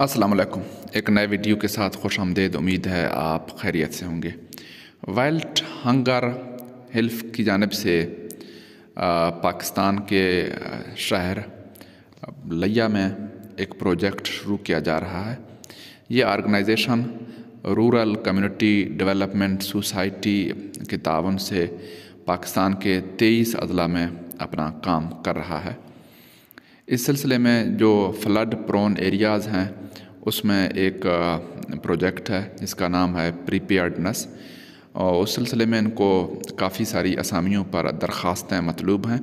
अस्सलाम वालेकुम एक नए वीडियो के साथ खुश आमदेद उम्मीद है आप खैरियत से होंगे वाइल्ड हंगर हेल्फ की जानब से आ, पाकिस्तान के शहर लिया में एक प्रोजेक्ट शुरू किया जा रहा है ये organisation rural community development society के तावन से पाकिस्तान के तेईस अजला में अपना काम कर रहा है इस सिलसिले में जो फ्लड प्रोन एरियाज़ हैं उसमें एक प्रोजेक्ट है जिसका नाम है प्रीपेयर्डनेस और उस सिलसिले में इनको काफ़ी सारी असामियों पर दरख्वास्तें मतलूब हैं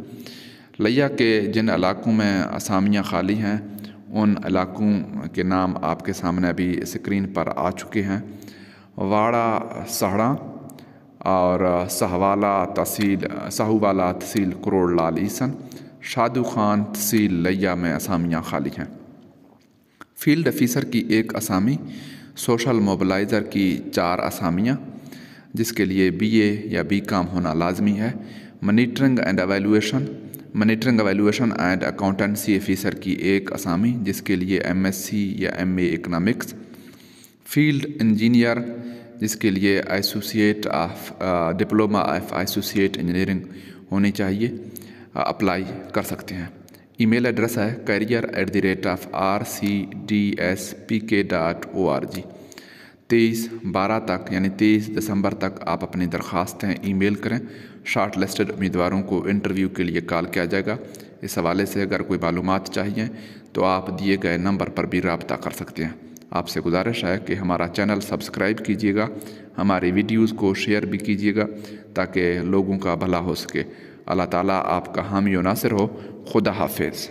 लिया के जिन इलाकों में असामियाँ खाली हैं उन इलाकों के नाम आपके सामने अभी स्क्रीन पर आ चुके हैं वाड़ा सहड़ा और सहवाला तहसील साहूवाला तहसील करोड़ लाल ईसन शादू खान तहसील लिया में असामियाँ खाली हैं फील्ड अफीसर की एक असामी सोशल मोबलाइज़र की चार असामियाँ जिसके लिए बीए या बीकॉम होना लाजमी है monitoring and evaluation monitoring evaluation and accountancy officer की एक असामी जिसके लिए एमएससी या एमए इकनॉमिक्स फील्ड इंजीनियर जिसके लिए associate of diploma of associate engineering होनी चाहिए अप्लाई कर सकते हैं ईमेल एड्रेस है career at the rate of R C D S P K dot O R G तेईस बारह तक यानी तेईस दिसंबर तक आप अपनी दरख्वास्तें ईमेल करें शार्ट लिस्टेड उम्मीदवारों को इंटरव्यू के लिए कॉल किया जाएगा इस हवाले से अगर कोई मालूम चाहिए तो आप दिए गए नंबर पर भी रबता कर सकते हैं आपसे गुजारिश है कि हमारा चैनल सब्सक्राइब कीजिएगा हमारी वीडियोज़ को शेयर भी कीजिएगा ताकि लोगों का भला हो सके अल्लाह ताला आपका हामी नासिर हो खुदा हाफिज़